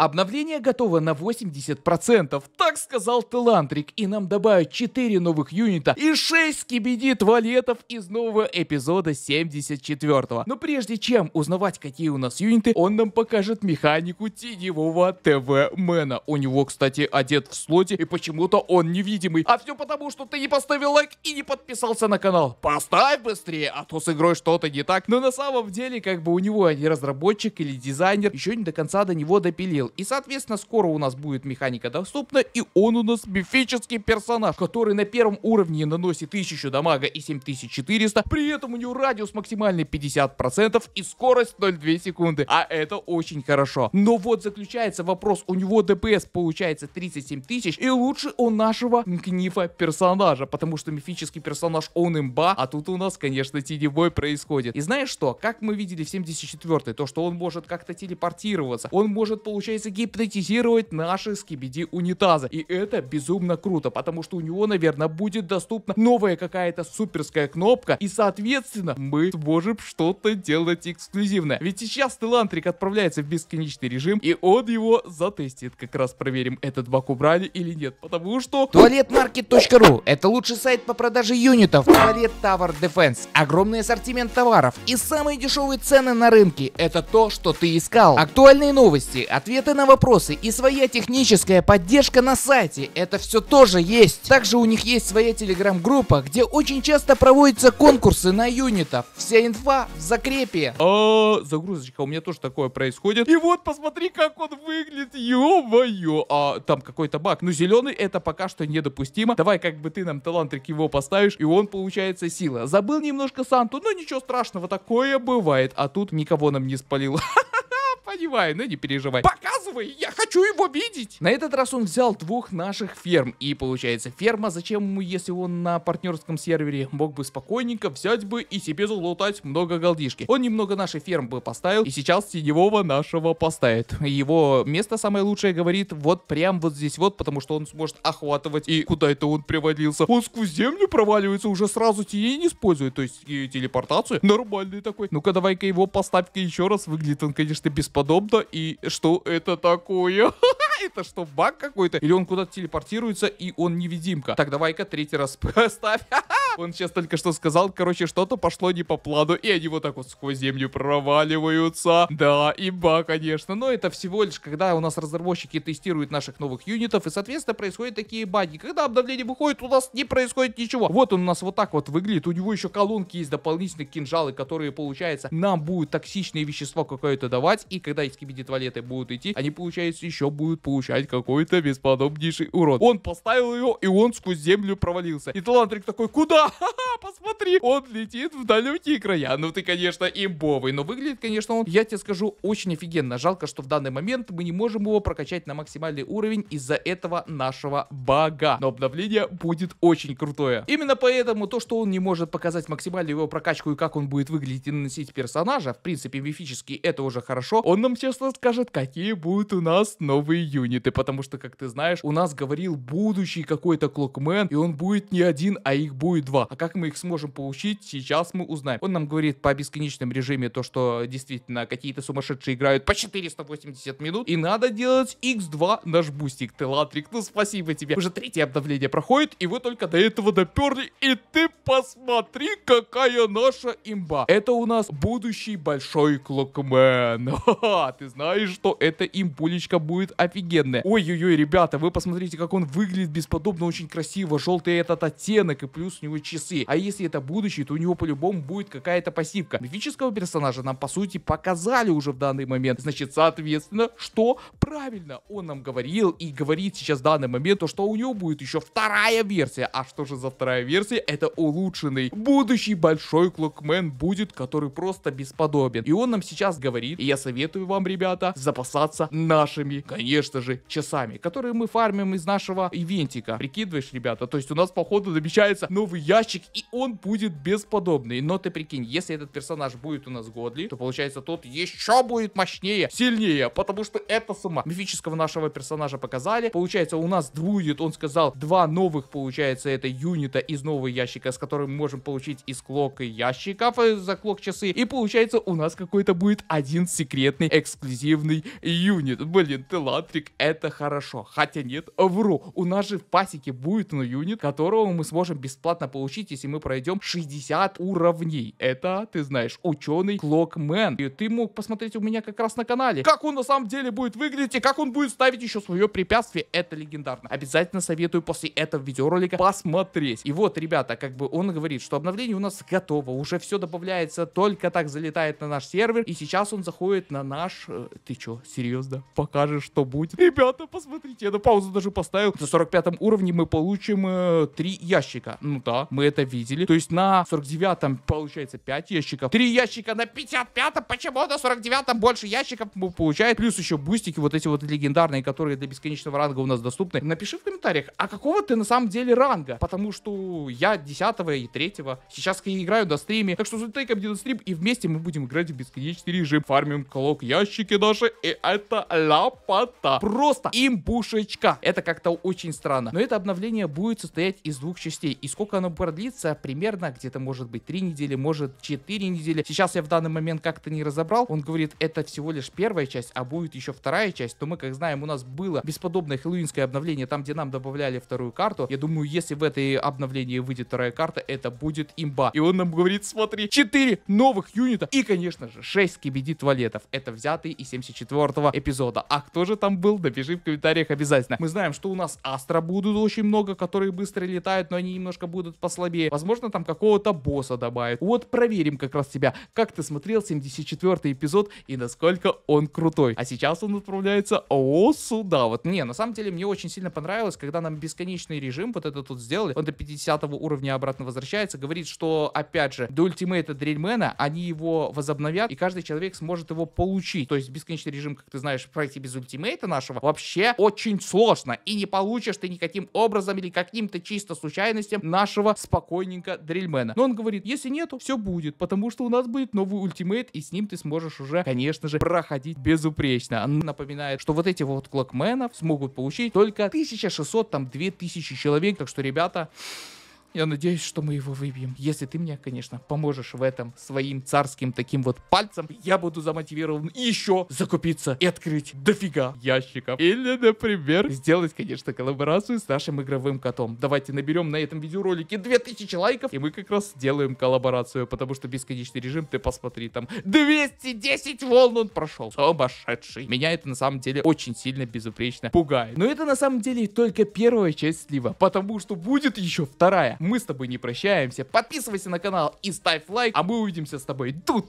Обновление готово на 80%, так сказал Телантрик, и нам добавят 4 новых юнита и 6 кибиди туалетов из нового эпизода 74-го. Но прежде чем узнавать, какие у нас юниты, он нам покажет механику теневого ТВ-мена. У него, кстати, одет в слоте, и почему-то он невидимый. А все потому, что ты не поставил лайк и не подписался на канал. Поставь быстрее, а то с игрой что-то не так. Но на самом деле, как бы у него не разработчик или дизайнер еще не до конца до него допилил и, соответственно, скоро у нас будет механика доступна, и он у нас мифический персонаж, который на первом уровне наносит 1000 дамага и 7400, при этом у него радиус максимальный 50% и скорость 0,2 секунды, а это очень хорошо. Но вот заключается вопрос, у него ДПС получается 37 тысяч, и лучше у нашего Книфа персонажа, потому что мифический персонаж он имба, а тут у нас, конечно, теневой происходит. И знаешь что, как мы видели в 74-й, то что он может как-то телепортироваться, он может получать пытается гипнотизировать наши скибиди унитазы. И это безумно круто, потому что у него, наверное, будет доступна новая какая-то суперская кнопка. И, соответственно, мы сможем что-то делать эксклюзивное. Ведь сейчас Телантрик отправляется в бесконечный режим, и он его затестит. Как раз проверим, этот бак убрали или нет. Потому что... Туалетмаркет.ру Это лучший сайт по продаже юнитов. Туалет Tower Defense. Огромный ассортимент товаров и самые дешевые цены на рынке. Это то, что ты искал. Актуальные новости, ответ ответы на вопросы и своя техническая поддержка на сайте. Это все тоже есть. Также у них есть своя телеграм-группа, где очень часто проводятся конкурсы на юнитов. Вся инфа в закрепе. А, загрузочка, у меня тоже такое происходит. И вот, посмотри, как он выглядит, ё-моё. А, там какой-то баг. Ну, зеленый это пока что недопустимо. Давай, как бы ты нам талантрик его поставишь, и он, получается, сила. Забыл немножко Санту, но ничего страшного, такое бывает. А тут никого нам не спалило. Ха-ха. Понимаю, но ну не переживай. Показывай, я хочу его видеть. На этот раз он взял двух наших ферм. И получается, ферма, зачем ему, если он на партнерском сервере мог бы спокойненько взять бы и себе залутать много голдишки. Он немного нашей ферм бы поставил, и сейчас теневого нашего поставит. Его место самое лучшее, говорит, вот прям вот здесь вот, потому что он сможет охватывать. И куда это он приводился. Он сквозь землю проваливается, уже сразу теней использует, то есть и телепортацию. Нормальный такой. Ну-ка, давай-ка его поставь-ка еще раз. Выглядит он, конечно, без бесподобно, и что это такое? это что, баг какой-то? Или он куда-то телепортируется, и он невидимка? Так, давай-ка третий раз поставь. Он сейчас только что сказал, короче, что-то пошло не по плану, и они вот так вот сквозь землю проваливаются. Да, имба, конечно, но это всего лишь, когда у нас разработчики тестируют наших новых юнитов, и, соответственно, происходят такие баги. Когда обновление выходит, у нас не происходит ничего. Вот он у нас вот так вот выглядит, у него еще колонки есть, дополнительные кинжалы, которые, получается, нам будут токсичные вещества какое-то давать, и когда из кибиди туалеты будут идти, они, получается, еще будут получать какой-то бесподобнейший урон. Он поставил ее, и он сквозь землю провалился. И Талантрик такой, куда Ха посмотри, он летит в далекие края. Ну ты, конечно, имбовый, но выглядит, конечно, он, я тебе скажу, очень офигенно. Жалко, что в данный момент мы не можем его прокачать на максимальный уровень из-за этого нашего бага. Но обновление будет очень крутое. Именно поэтому то, что он не может показать максимальную его прокачку и как он будет выглядеть и наносить персонажа, в принципе, мифически это уже хорошо. Он нам честно скажет, какие будут у нас новые юниты, потому что, как ты знаешь, у нас говорил будущий какой-то Клокмен, и он будет не один, а их будет 2. А как мы их сможем получить, сейчас мы узнаем. Он нам говорит по бесконечном режиме то, что действительно какие-то сумасшедшие играют по 480 минут. И надо делать x2 наш бустик. Ты, Латрик, ну спасибо тебе. Уже третье обновление проходит, и вы только до этого доперли. И ты посмотри, какая наша имба. Это у нас будущий большой клокмен. ты знаешь, что эта импулечка будет офигенная. Ой-ой-ой, ребята, вы посмотрите, как он выглядит бесподобно, очень красиво. Желтый этот оттенок, и плюс у него будут часы. А если это будущее, то у него по-любому будет какая-то пассивка. Мифического персонажа нам по сути показали уже в данный момент. Значит, соответственно, что правильно, он нам говорил и говорит сейчас в данный момент, то, что у него будет еще вторая версия. А что же за вторая версия? Это улучшенный будущий большой Клокмен будет, который просто бесподобен. И он нам сейчас говорит, и я советую вам, ребята, запасаться нашими, конечно же, часами, которые мы фармим из нашего ивентика. Прикидываешь, ребята? То есть у нас, походу, намечается новый ящик, и он будет бесподобный. Но ты прикинь, если этот персонаж будет у нас Годли, то получается тот еще будет мощнее, сильнее, потому что это сама Сэма, мифического нашего персонажа показали. Получается, у нас двует, он сказал, два новых, получается, это юнита из нового ящика, с которым мы можем получить из клок и ящиков э, за клок часы. И получается, у нас какой-то будет один секретный эксклюзивный юнит. Блин, Телатрик это хорошо. Хотя нет, вру. У нас же в пасеке будет ну юнит, которого мы сможем бесплатно получить, если мы пройдем 60 уровней. Это, ты знаешь, ученый Клокмен. И ты мог посмотреть у меня как раз на канале, как он на самом деле будет выглядеть Посмотрите, как он будет ставить еще свое препятствие. Это легендарно. Обязательно советую после этого видеоролика посмотреть. И вот, ребята, как бы он говорит, что обновление у нас готово. Уже все добавляется, только так залетает на наш сервер. И сейчас он заходит на наш... Э, ты что, серьезно? Покажешь, что будет? Ребята, посмотрите, я на паузу даже поставил. На 45 уровне мы получим э, ящика. Ну да, мы это видели. То есть на 49 получается 5 ящиков. три ящика на 55 -м. Почему на 49 больше ящиков мы получаем? Плюс еще бустики вот эти эти вот легендарные, которые для бесконечного ранга у нас доступны, напиши в комментариях, а какого ты на самом деле ранга? Потому что я 10 и 3 сейчас играю на стриме, так что сультейком делаю стрим, и вместе мы будем играть в бесконечный режим, фармим колок, ящики наши, и это лапота. Просто имбушечка. Это как-то очень странно. Но это обновление будет состоять из двух частей. И сколько оно продлится? Примерно где-то может быть 3 недели, может 4 недели. Сейчас я в данный момент как-то не разобрал. Он говорит, это всего лишь первая часть, а будет еще вторая часть ошибаюсь, то мы, как знаем, у нас было бесподобное хэллоуинское обновление, там, где нам добавляли вторую карту. Я думаю, если в этой обновлении выйдет вторая карта, это будет имба. И он нам говорит, смотри, 4 новых юнита и, конечно же, 6 скибиди туалетов. Это взятые из 74 эпизода. А кто же там был, напиши в комментариях обязательно. Мы знаем, что у нас астра будут очень много, которые быстро летают, но они немножко будут послабее. Возможно, там какого-то босса добавят. Вот проверим как раз тебя, как ты смотрел 74 эпизод и насколько он крутой. А сейчас он отправляет является ООО а суда. Вот не, на самом деле мне очень сильно понравилось, когда нам бесконечный режим вот этот тут сделали. Он до 50 уровня обратно возвращается. Говорит, что, опять же, до ультимейта Дрельмена они его возобновят, и каждый человек сможет его получить. То есть бесконечный режим, как ты знаешь, в проекте без ультимейта нашего вообще очень сложно. И не получишь ты никаким образом или каким-то чисто случайностям нашего спокойненько Дрельмена. Но он говорит, если нету, все будет, потому что у нас будет новый ультимейт, и с ним ты сможешь уже, конечно же, проходить безупречно. Напоминаю, напоминает, что вот эти вот клокменов смогут получить только 1600, там 2000 человек, так что, ребята, я надеюсь, что мы его выбьем. Если ты мне, конечно, поможешь в этом своим царским таким вот пальцем, я буду замотивирован еще закупиться и открыть дофига ящиков. Или, например, сделать, конечно, коллаборацию с нашим игровым котом. Давайте наберем на этом видеоролике 2000 лайков, и мы как раз сделаем коллаборацию, потому что бесконечный режим, ты посмотри, там 210 волн он прошел. Сумасшедший. Меня это на самом деле очень сильно безупречно пугает. Но это на самом деле только первая часть слива, потому что будет еще вторая. Мы с тобой не прощаемся. Подписывайся на канал и ставь лайк. А мы увидимся с тобой тут.